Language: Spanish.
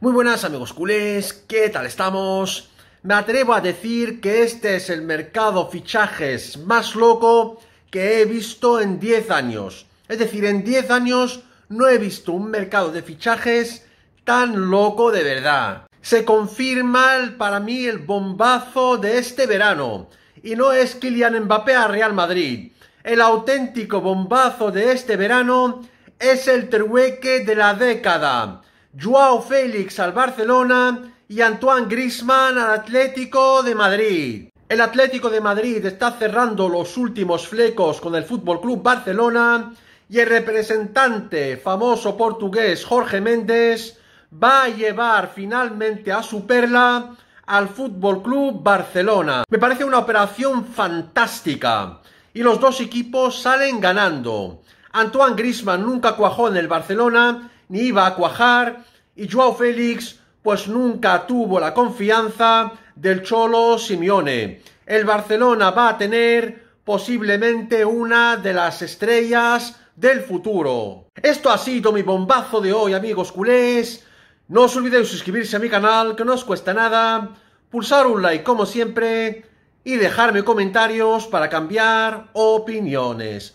Muy buenas amigos culés, ¿qué tal estamos? Me atrevo a decir que este es el mercado fichajes más loco que he visto en 10 años. Es decir, en 10 años no he visto un mercado de fichajes tan loco de verdad. Se confirma para mí el bombazo de este verano. Y no es Kylian Mbappé a Real Madrid. El auténtico bombazo de este verano es el trueque de la década Joao Félix al Barcelona y Antoine Grisman al Atlético de Madrid. El Atlético de Madrid está cerrando los últimos flecos con el Fútbol Club Barcelona y el representante famoso portugués Jorge Méndez va a llevar finalmente a su perla al Fútbol Club Barcelona. Me parece una operación fantástica y los dos equipos salen ganando. Antoine Grisman nunca cuajó en el Barcelona, ni iba a cuajar, y Joao Félix pues nunca tuvo la confianza del Cholo Simeone. El Barcelona va a tener posiblemente una de las estrellas del futuro. Esto ha sido mi bombazo de hoy, amigos culés. No os olvidéis suscribirse a mi canal, que no os cuesta nada, pulsar un like como siempre y dejarme comentarios para cambiar opiniones.